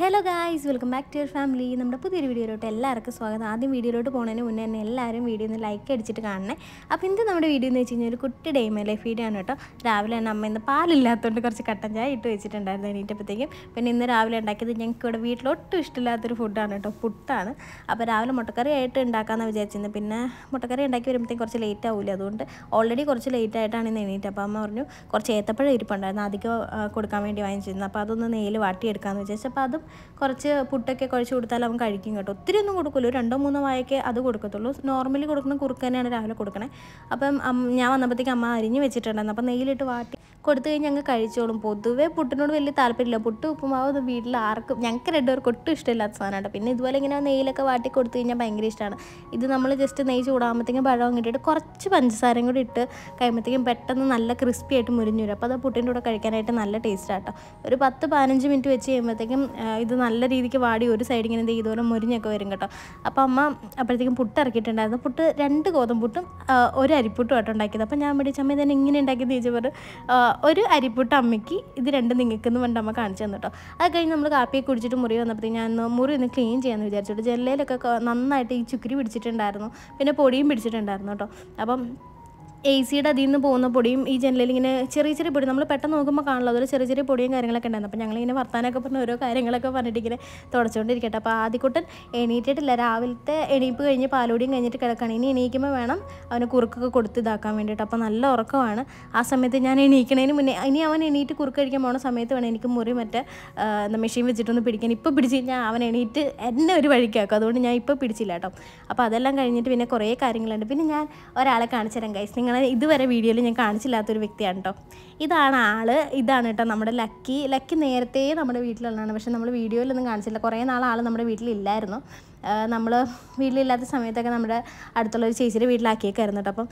hello guys welcome back to your family നമ്മുടെ പുതിയൊരു വീഡിയോയിലോട്ട് എല്ലാവർക്കും സ്വാഗതം ആദ്യം വീഡിയോയിലോട്ട് പോകുന്നതിന് മുന്നേ തന്നെ എല്ലാവരും വീഡിയോ ഒന്ന് ലൈക്ക് അടിച്ചിട്ട് കാണണേ അപ്പോൾ ഇന്ന് നമ്മുടെ വീഡിയോ എന്ന് വെച്ച് കഴിഞ്ഞാൽ ഒരു കുട്ടി ഡേ മൈ ലൈഫ് ആണ് കേട്ടോ രാവിലെ തന്നെ അമ്മ ഇന്ന് പാലില്ലാത്തതുകൊണ്ട് കുറച്ച് കട്ടൻ ചായ ഇട്ട് വെച്ചിട്ടുണ്ടായിരുന്നു എണീറ്റപ്പോഴത്തേക്കും പിന്നെ ഇന്ന് രാവിലെ ഉണ്ടാക്കിയത് ഞങ്ങൾക്ക് ഇവിടെ വീട്ടിൽ ഒട്ടും ഇഷ്ടമില്ലാത്തൊരു ഫുഡാണ് കേട്ടോ പുട്ടാണ് അപ്പോൾ രാവിലെ മുട്ടക്കറി ആയിട്ട് ഉണ്ടാക്കാമെന്ന് വിചാരിച്ചിരുന്നു പിന്നെ മുട്ടക്കറി ഉണ്ടാക്കി വരുമ്പോഴത്തേക്കും കുറച്ച് ലേറ്റ് ആവില്ല അതുകൊണ്ട് ഓൾറെഡി കുറച്ച് ലേറ്റ് ആയിട്ടാണ് ഇന്ന് എണീറ്റ് അപ്പോൾ അമ്മ പറഞ്ഞു കുറച്ച് ഏത്തപ്പഴം ഇരിപ്പുണ്ടായിരുന്നു അധികം കൊടുക്കാൻ വേണ്ടി വാങ്ങിച്ചിരുന്നു അപ്പോൾ അതൊന്ന് നെയ്യിൽ വാട്ടിയെടുക്കാമെന്ന് വിചാരിച്ചു അപ്പോൾ അതും കുറച്ച് പുട്ടൊക്കെ കുഴച്ച് കൊടുത്താൽ അവൻ കഴിക്കും കേട്ടോ ഒത്തിരി ഒന്നും കൊടുക്കില്ല രണ്ടോ മൂന്നോ വായൊക്കെ അത് കൊടുക്കത്തുള്ളൂ നോർമലി കൊടുക്കുന്ന കുറുക്ക് തന്നെയാണ് രാവിലെ കൊടുക്കണേ അപ്പം ഞാൻ വന്നപ്പോഴത്തേക്ക് അമ്മ അരിഞ്ഞ് വെച്ചിട്ടുണ്ടായിരുന്നു അപ്പം നെയ്യിലിട്ട് വാട്ടി കൊടുത്തു കഴിഞ്ഞാൽ ഞങ്ങൾ കഴിച്ചോളും പൊതുവേ പുട്ടിനോട് വലിയ താല്പര്യമില്ല പുട്ട് ഉപ്പുമാവ് വീട്ടിൽ ആർക്കും ഞങ്ങൾക്ക് രണ്ടുപേർക്ക് ഒട്ടും ഇഷ്ടമില്ലാത്ത സാധനമാണ് പിന്നെ ഇതുപോലെ ഇങ്ങനെ നെയ്യിലൊക്കെ വാട്ടി കൊടുത്തു കഴിഞ്ഞാൽ ഭയങ്കര ഇഷ്ടമാണ് ഇത് നമ്മൾ ജസ്റ്റ് നെയ്യ് ചൂടാകുമ്പോഴത്തേക്കും പഴം കിട്ടിയിട്ട് കുറച്ച് പഞ്ചസാരയും കൂടി ഇട്ട് കഴിയുമ്പോഴത്തേക്കും പെട്ടെന്ന് നല്ല ക്രിസ്പി ആയിട്ട് മുരിഞ്ഞു വരും അപ്പോൾ അത് പുട്ടിൻ്റെ കൂടെ കഴിക്കാനായിട്ട് നല്ല ടേസ്റ്റ് ആട്ടോ ഒരു പത്ത് പതിനഞ്ച് മിനിറ്റ് വെച്ച് കഴിയുമ്പോഴത്തേക്കും ഇത് നല്ല രീതിക്ക് വാടി ഒരു സൈഡിൽ ഇങ്ങനെ ഇതുപോലെ മുരിഞ്ഞൊക്കെ വരും കേട്ടോ അപ്പോൾ അമ്മ അപ്പോഴത്തേക്കും പുട്ട് ഇറക്കിയിട്ടുണ്ടായിരുന്നു പുട്ട് രണ്ട് ഗോതമ്പ് പുട്ടും ഒരു അരിപ്പുട്ടും ആട്ടോ ഉണ്ടാക്കിയത് അപ്പോൾ ഞാൻ മേടിച്ചമ്മ ഇതിനെ ഇങ്ങനെ ഉണ്ടാക്കി ചോദിച്ചപ്പോൾ ഒരു അരിപ്പുട്ട് അമ്മയ്ക്ക് ഇത് രണ്ടും നിങ്ങൾക്കെന്ന് പറഞ്ഞിട്ട് അമ്മ കാണിച്ചു തന്നു കേട്ടോ അത് കഴിഞ്ഞ് നമ്മൾ കാപ്പി കുടിച്ചിട്ട് മുറി വന്നപ്പോഴത്തേ ഞാൻ മുറി ഒന്ന് ക്ലീൻ ചെയ്യാമെന്ന് വിചാരിച്ചോട്ട് ജെല്ലയിലൊക്കെ നന്നായിട്ട് ഈ ചുക്കരി പിടിച്ചിട്ടുണ്ടായിരുന്നു പിന്നെ പൊടിയും പിടിച്ചിട്ടുണ്ടായിരുന്നു കേട്ടോ അപ്പം എ സിയുടെ അതിൽ നിന്ന് പോകുന്ന പൊടിയും ഈ ജനലിൽ ഇങ്ങനെ ചെറിയ ചെറിയ പൊടി നമ്മൾ പെട്ടെന്ന് നോക്കുമ്പോൾ കാണുള്ളൂ അതിൽ ചെറിയ ചെറിയ പൊടിയും കാര്യങ്ങളൊക്കെ ഉണ്ടായിരുന്നു അപ്പോൾ ഇങ്ങനെ വർത്താനൊക്കെ പറഞ്ഞ ഓരോ കാര്യങ്ങളൊക്കെ പറഞ്ഞിട്ട് ഇങ്ങനെ തുടച്ചുകൊണ്ടിരിക്കട്ടെ അപ്പോൾ ആദ്യക്കൂട്ടൻ എണീറ്റിട്ടില്ല രാവിലത്തെ എണീപ്പ് കഴിഞ്ഞ് പാലോടിയും കഴിഞ്ഞിട്ട് കിടക്കണം ഇനി എണീക്കുമ്പോൾ വേണം അവന് കുറുക്കൊക്കെ കൊടുത്ത് ഇതാക്കാൻ വേണ്ടിയിട്ട് അപ്പോൾ നല്ല ഉറക്കമാണ് ആ സമയത്ത് ഞാൻ എണീക്കണതിന് മുന്നേ ഇനി അവൻ എണീറ്റ് കുറുക്ക് കഴിക്കാൻ പോകുന്ന സമയത്ത് വേണം എനിക്ക് മുറി മറ്റേ മെഷീൻ വെച്ചിട്ടൊന്ന് പിടിക്കാൻ ഇപ്പോൾ പിടിച്ച് കഴിഞ്ഞാൽ അവൻ എണീറ്റ് എന്നെ ഒരു വഴിക്കാക്കും അതുകൊണ്ട് ഞാൻ ഇപ്പോൾ പിടിച്ചില്ല കേട്ടോ അപ്പോൾ അതെല്ലാം കഴിഞ്ഞിട്ട് പിന്നെ കുറേ കാര്യങ്ങളുണ്ട് പിന്നെ ഞാൻ ഒരാളെ കാണിച്ചു തരാം ഗൈസ് നിങ്ങളെ ഇതുവരെ വീഡിയോയിൽ ഞാൻ കാണിച്ചില്ലാത്തൊരു വ്യക്തിയാണ് കേട്ടോ ഇതാണ് ആൾ ഇതാണ് കേട്ടോ നമ്മുടെ ലക്കി ലക്കി നേരത്തെ നമ്മുടെ വീട്ടിലുള്ളതാണ് പക്ഷേ നമ്മൾ വീഡിയോയിലൊന്നും കാണിച്ചില്ല കുറേ നാൾ ആൾ നമ്മുടെ വീട്ടിലില്ലായിരുന്നു നമ്മൾ വീട്ടിലില്ലാത്ത സമയത്തൊക്കെ നമ്മുടെ അടുത്തുള്ള ഒരു ചേച്ചിയുടെ വീട്ടിലാക്കിയേക്കായിരുന്നു കേട്ടോ അപ്പം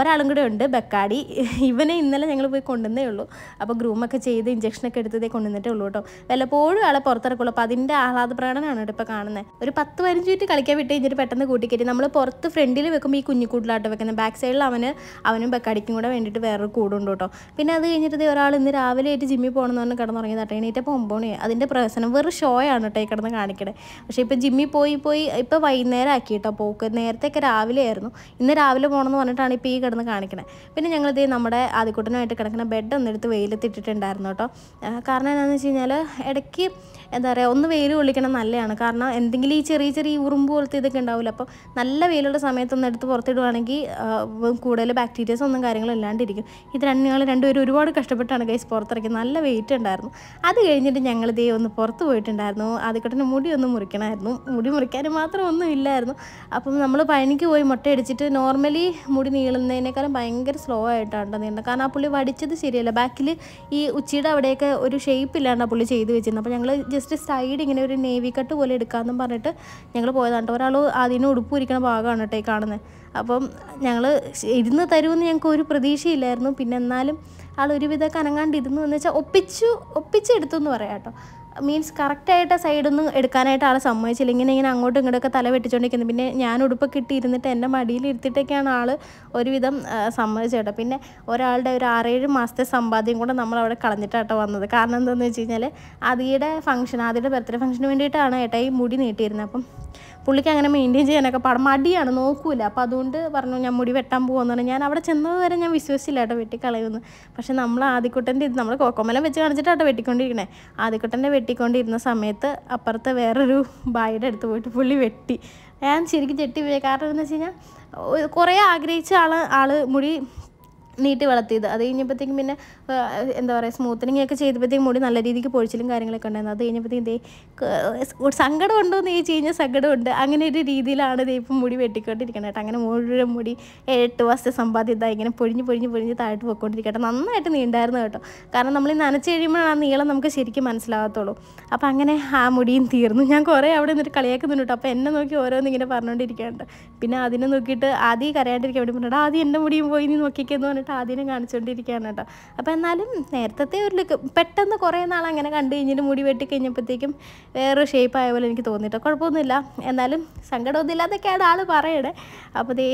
ഒരാളും കൂടെ ഉണ്ട് ബക്കാടി ഇവനെ ഇന്നലെ ഞങ്ങൾ പോയി കൊണ്ടുവന്നേ ഉള്ളൂ അപ്പോൾ ഗ്രൂമൊക്കെ ചെയ്ത് ഇഞ്ചക്ഷനൊക്കെ എടുത്തതേ കൊണ്ടുവന്നിട്ടേ ഉള്ളൂ കേട്ടോ വല്ലപ്പോഴും ആളെ പുറത്തിറക്കുള്ളൂ അപ്പോൾ അതിൻ്റെ ആഹ്ലാദ പ്രകടനമാണ് കേട്ടോ ഇപ്പോൾ കാണുന്നത് ഒരു പത്ത് പതിനഞ്ച് മിനിറ്റ് കളിക്കാൻ വിട്ട് കഴിഞ്ഞിട്ട് പെട്ടെന്ന് കൂട്ടിക്കയറ്റി നമ്മൾ പുറത്ത് ഫ്രണ്ടിൽ വെക്കുമ്പോൾ ഈ കുഞ്ഞിക്കൂട്ടിലാട്ടോ വെക്കുന്നത് ബാക്ക് സൈഡിൽ അവന് അവനും ബക്കാടിക്കും കൂടെ വേണ്ടിയിട്ട് വേറൊരു കൂടുണ്ട് കേട്ടോ പിന്നെ അത് കഴിഞ്ഞിട്ട് ഒരാൾ ഇന്ന് രാവിലെ ആയിട്ട് ജിമ്മിൽ പോകണമെന്ന് പറഞ്ഞ് കിടന്നുറങ്ങിയതാട്ടെ എണീറ്റപ്പോൾ ഒമ്പത് മണി അതിൻ്റെ പ്രവേശനം വെറും ഷോയാണ് കേട്ടോ ഈ കിടന്ന് കാണിക്കണേ പക്ഷേ ഇപ്പോൾ ജിമ്മിൽ പോയി പോയി ഇപ്പോൾ വൈകുന്നേരം ആക്കി കേട്ടോ പോക്ക് ഒക്കെ രാവിലെ ആയിരുന്നു ഇന്ന് രാവിലെ പോകണമെന്ന് പറഞ്ഞിട്ടാണ് ഇപ്പോൾ ഈ കിടന്ന് കാണിക്കണത് പിന്നെ ഞങ്ങൾ ഇത് നമ്മുടെ ആദ്യക്കൂട്ടനുമായിട്ട് കിടക്കുന്ന ബെഡ് ഒന്നെടുത്ത് ഇട്ടിട്ടുണ്ടായിരുന്നു കേട്ടോ കാരണം എന്താണെന്ന് വെച്ച് കഴിഞ്ഞാൽ ഇടയ്ക്ക് എന്താ പറയുക ഒന്ന് വെയിൽ കൊള്ളിക്കണം നല്ലതാണ് കാരണം എന്തെങ്കിലും ഈ ചെറിയ ചെറിയ ഉറുമ്പ് പോലത്തെ ഇതൊക്കെ ഉണ്ടാവില്ല അപ്പോൾ നല്ല വെയിലുള്ള സമയത്തൊന്നും എടുത്ത് പുറത്തിടുവാണെങ്കിൽ കൂടുതൽ ബാക്ടീരിയസ് ഒന്നും കാര്യങ്ങളും ഇല്ലാണ്ടിരിക്കും ഇത് രണ്ട് ഞങ്ങൾ രണ്ടുപേരും ഒരുപാട് കഷ്ടപ്പെട്ടാണ് കൈസ് പുറത്തിറക്കി നല്ല വെയിറ്റ് ഉണ്ടായിരുന്നു അത് കഴിഞ്ഞിട്ട് ഞങ്ങൾ ദേ ഒന്ന് പുറത്ത് പോയിട്ടുണ്ടായിരുന്നു ആദ്യക്കെട്ടിന് മുടി ഒന്ന് മുറിക്കണമായിരുന്നു മുടി മുറിക്കാൻ വെക്കാൻ മാത്രം ഒന്നും ഇല്ലായിരുന്നു അപ്പം നമ്മൾ പഴനിക്ക് പോയി മുട്ടയടിച്ചിട്ട് നോർമലി മുടി നീളുന്നതിനേക്കാളും ഭയങ്കര സ്ലോ ആയിട്ടാണ് നീളുന്നത് കാരണം ആ പുള്ളി വടിച്ചത് ശരിയല്ല ബാക്കിൽ ഈ ഉച്ചയുടെ അവിടെയൊക്കെ ഒരു ഷേപ്പ് ഇല്ലാണ്ട് ആ പുള്ളി ചെയ്ത് വെച്ചിരുന്നത് അപ്പോൾ ഞങ്ങൾ ജസ്റ്റ് സൈഡ് ഇങ്ങനെ ഒരു നേവി കട്ട് പോലെ എടുക്കാമെന്നും പറഞ്ഞിട്ട് ഞങ്ങൾ പോയതാണ് കേട്ടോ ഒരാൾ അതിന് ഉടുപ്പൂരിക്കണ ഭാഗമാണ് കേട്ടോ ഈ കാണുന്നത് അപ്പം ഞങ്ങൾ ഇരുന്ന് തരുമെന്ന് ഞങ്ങൾക്ക് ഒരു പ്രതീക്ഷയില്ലായിരുന്നു പിന്നെ എന്നാലും ആൾ ഒരുവിധമൊക്കെ അനങ്ങാണ്ടിരുന്നു എന്ന് വെച്ചാൽ ഒപ്പിച്ചു ഒപ്പിച്ചെടുത്തു എന്ന് പറയാം കേട്ടോ മീൻസ് കറക്റ്റായിട്ട് സൈഡിൽ നിന്ന് എടുക്കാനായിട്ട് ആൾ സമ്മതിച്ചില്ല ഇങ്ങനെ ഇങ്ങനെ അങ്ങോട്ടും ഇങ്ങോട്ടൊക്കെ തല വെട്ടിച്ചുകൊണ്ടിരിക്കുന്നത് പിന്നെ ഞാൻ ഉടുപ്പൊക്കെ ഇട്ടിരുന്നിട്ട് എൻ്റെ മടിയിൽ ഇരുത്തിയിട്ടൊക്കെയാണ് ആൾ ഒരുവിധം കേട്ടോ പിന്നെ ഒരാളുടെ ഒരു ആറേഴ് മാസത്തെ സമ്പാദ്യം കൂടെ നമ്മൾ അവിടെ കളഞ്ഞിട്ടാട്ടോ വന്നത് കാരണം എന്താണെന്ന് വെച്ച് കഴിഞ്ഞാൽ അതിയുടെ ഫംഗ്ഷൻ ആദ്യയുടെ ബർത്ത്ഡേ ഫംഗ്ഷന് വേണ്ടിയിട്ടാണ് ഏട്ടാ ഈ മുടി നീട്ടിയിരുന്നത് അപ്പം പുള്ളിക്ക് അങ്ങനെ മെയിൻറ്റെയിൻ ചെയ്യാനൊക്കെ പാടും മടിയാണ് നോക്കൂല അപ്പോൾ അതുകൊണ്ട് പറഞ്ഞു ഞാൻ മുടി വെട്ടാൻ പോകുമെന്ന് പറഞ്ഞു ഞാൻ അവിടെ ചെന്നത് വരെ ഞാൻ വിശ്വസിച്ചില്ല കേട്ടോ വെട്ടിക്കളയുമെന്ന് പക്ഷേ നമ്മൾ ആദിക്കുട്ടൻ്റെ ഇത് നമ്മൾ കോക്കോമലം വെച്ച് കാണിച്ചിട്ടാട്ടോ വെട്ടിക്കൊണ്ടിരിക്കണേ ആദിക്കുട്ടൻ്റെ വെട്ടി വെട്ടിക്കൊണ്ടിരുന്ന സമയത്ത് അപ്പുറത്തെ വേറൊരു ബായിയുടെ അടുത്ത് പോയിട്ട് പുള്ളി വെട്ടി ഞാൻ ശരിക്കും ചെട്ടി പോയി കാരണം എന്താണെന്ന് വെച്ച് കഴിഞ്ഞാൽ കുറേ ആഗ്രഹിച്ച ആൾ ആൾ മുടി നീട്ടി വളർത്തിയത് അത് കഴിഞ്ഞപ്പോഴത്തേക്കും പിന്നെ എന്താ പറയുക സ്മൂത്തനിങ് ഒക്കെ ചെയ്തപ്പോഴത്തേക്കും മുടി നല്ല രീതിക്ക് പൊഴിച്ചിലും കാര്യങ്ങളൊക്കെ ഉണ്ടായിരുന്നു അത് കഴിഞ്ഞപ്പോഴത്തേക്കും ഇതേ സങ്കടം ഉണ്ടോ എന്ന് ചോദിച്ചു കഴിഞ്ഞാൽ സങ്കടമുണ്ട് അങ്ങനെ ഒരു രീതിയിലാണ് ഇതേ ഇപ്പം മുടി വെട്ടിക്കൊണ്ടിരിക്കണം കേട്ടോ അങ്ങനെ മുഴുവൻ മുടി എട്ട് വർഷത്തെ സമ്പാദ്യത ഇങ്ങനെ പൊഴിഞ്ഞ് പൊഴിഞ്ഞ് പൊഴിഞ്ഞ് താഴ്ത്ത് പോയിക്കൊണ്ടിരിക്കട്ടെ നന്നായിട്ട് നീണ്ടായിരുന്നു കേട്ടോ കാരണം നമ്മൾ നനച്ച് കഴിയുമ്പോഴാണ് ആ നീളം നമുക്ക് ശരിക്കും മനസ്സിലാകത്തുള്ളൂ അപ്പം അങ്ങനെ ആ മുടിയും തീർന്നു ഞാൻ കുറേ അവിടെ നിന്നിട്ട് കളിയാക്കുന്നുണ്ട് കേട്ടോ അപ്പം എന്നെ നോക്കി ഇങ്ങനെ പറഞ്ഞുകൊണ്ടിരിക്കുകയുണ്ട് പിന്നെ അതിനെ നോക്കിയിട്ട് ആദ്യം കരയാണ്ടിരിക്കാൻ വേണ്ടി പറഞ്ഞിട്ട് ആദ്യം എൻ്റെ മുടിയും പോയി നീ നോക്കിക്കുന്നു പറഞ്ഞിട്ട് ആദ്യം കാണിച്ചുകൊണ്ടിരിക്കുകയാണ് കേട്ടോ അപ്പോൾ എന്നാലും നേരത്തെ ഒരു ലുക്ക് പെട്ടെന്ന് കുറേ നാൾ അങ്ങനെ കണ്ടു കഴിഞ്ഞിട്ട് മുടി വെട്ടി കഴിഞ്ഞപ്പോഴത്തേക്കും വേറെ ഷേപ്പ് ആയ പോലെ എനിക്ക് തോന്നിയിട്ടോ കുഴപ്പമൊന്നുമില്ല എന്നാലും സങ്കടമൊന്നുമില്ലാതൊക്കെയാണ് ആൾ പറയണേ അപ്പോൾ ദേ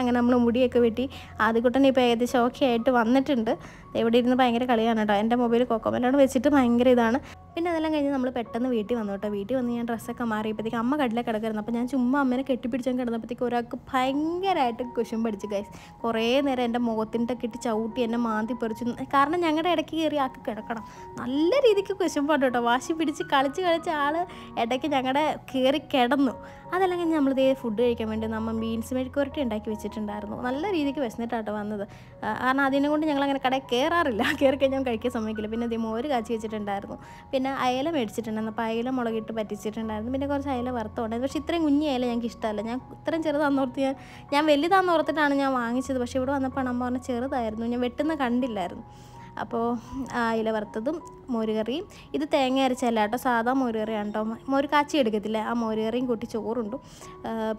അങ്ങനെ നമ്മൾ മുടിയൊക്കെ വെട്ടി ആദ്യക്കുട്ടനെ ഇപ്പോൾ ഏകദേശം ഓക്കെ ആയിട്ട് വന്നിട്ടുണ്ട് ഇവിടെ ഇരുന്ന് ഭയങ്കര കളിയാണ് കേട്ടോ എൻ്റെ മൊബൈൽ കൊക്കോമെല്ലാം വെച്ചിട്ട് ഭയങ്കര ഇതാണ് പിന്നെ അതെല്ലാം കഴിഞ്ഞ് നമ്മൾ പെട്ടെന്ന് വീട്ടിൽ വന്നു കേട്ടോ വീട്ടിൽ വന്ന് ഞാൻ ഡ്രസ്സൊക്കെ മാറിയപ്പോഴത്തേക്ക് അമ്മ കടലെ കിടക്കായിരുന്നു അപ്പോൾ ഞാൻ ചുമ്മാ അമ്മേനെ കെട്ടിപ്പിടിച്ചാൽ കിടന്നപ്പോഴത്തേക്ക് ഒരാൾക്ക് ഭയങ്കരമായിട്ട് കുശും പഠിച്ചു ഗൈസ് കുറേ നേരം എൻ്റെ മുഖത്തിൻ്റെ ഒക്കെ ഇട്ട് ചവിട്ടി എന്നെ മാന്തി പറിച്ചു കാരണം ഞങ്ങളുടെ ഇടയ്ക്ക് കയറി ആക്കി കിടക്കണം നല്ല രീതിക്ക് കുശുമ്പാണ് കേട്ടോ വാശി പിടിച്ച് കളിച്ച് കളിച്ച് ആൾ ഇടയ്ക്ക് ഞങ്ങളുടെ കയറി കിടന്നു അതല്ലെങ്കിൽ നമ്മൾ ഇതേ ഫുഡ് കഴിക്കാൻ വേണ്ടി നമ്മൾ ബീൻസ് മെഴുക്കുവരട്ടി ഉണ്ടാക്കി വെച്ചിട്ടുണ്ടായിരുന്നു നല്ല രീതിക്ക് വിശന്നിട്ടാണ് വന്നത് കാരണം അതിനെ കൊണ്ട് ഞങ്ങൾ അങ്ങനെ കടയിൽ കയറാറില്ല കയറി കഴിഞ്ഞാൽ കഴിക്കാൻ സമയക്കില്ല പിന്നെ ഇതേ മോര് കാച്ചി വെച്ചിട്ടുണ്ടായിരുന്നു പിന്നെ അയല മേടിച്ചിട്ടുണ്ടായിരുന്നു അപ്പോൾ അയല മുളകിട്ട് പറ്റിച്ചിട്ടുണ്ടായിരുന്നു പിന്നെ കുറച്ച് അയല വറുത്തുണ്ടായിരുന്നു പക്ഷേ ഇത്രയും കുഞ്ഞി അയല ഞങ്ങൾക്ക് ഇഷ്ടമല്ല ഞാൻ ഇത്രയും ചെറുതാണെന്നോർത്ത് ഞാൻ ഞാൻ വലുതാണെന്നോർത്തിട്ടാണ് ഞാൻ വാങ്ങിച്ചത് പക്ഷേ ഇവിടെ വന്നപ്പോൾ അമ്മ പറഞ്ഞാൽ ചെറുതായിരുന്നു ഞാൻ വെട്ടുന്ന കണ്ടില്ലായിരുന്നു അപ്പോൾ അയില വറുത്തതും മോരുകറിയും ഇത് തേങ്ങ അരച്ചല്ല കേട്ടോ സാധാ മോരുകറിയാണ് കേട്ടോ മോര് കാച്ചി എടുക്കത്തില്ല ആ മോരുകറിയും കൂട്ടി ചോറുണ്ട്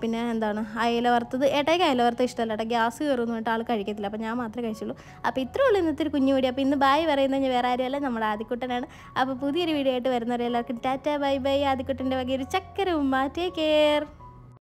പിന്നെ എന്താണ് അയില വറുത്തത് ഏട്ടായിക്ക് അയില വറുത്തത് ഇഷ്ടമല്ല കേട്ടോ ഗ്യാസ് കയറുമെന്ന് പറഞ്ഞിട്ട് ആൾ കഴിക്കത്തില്ല അപ്പോൾ ഞാൻ മാത്രമേ കഴിച്ചുള്ളൂ അപ്പോൾ ഇത്രേ ഉള്ളൂ ഇന്നത്തെ ഒരു കുഞ്ഞു വീഡിയോ അപ്പോൾ ഇന്ന് ബായ് പറയുന്നത് ഞാൻ വേറെ അല്ല നമ്മുടെ ആദിക്കുട്ടനാണ് അപ്പോൾ പുതിയൊരു വീഡിയോ ആയിട്ട് വരുന്നവരെ എല്ലാവർക്കും ടാറ്റ ബൈ ബൈ ആദിക്കുട്ടൻ്റെ വകയൊരു ചക്കര മാറ്റേ കെയർ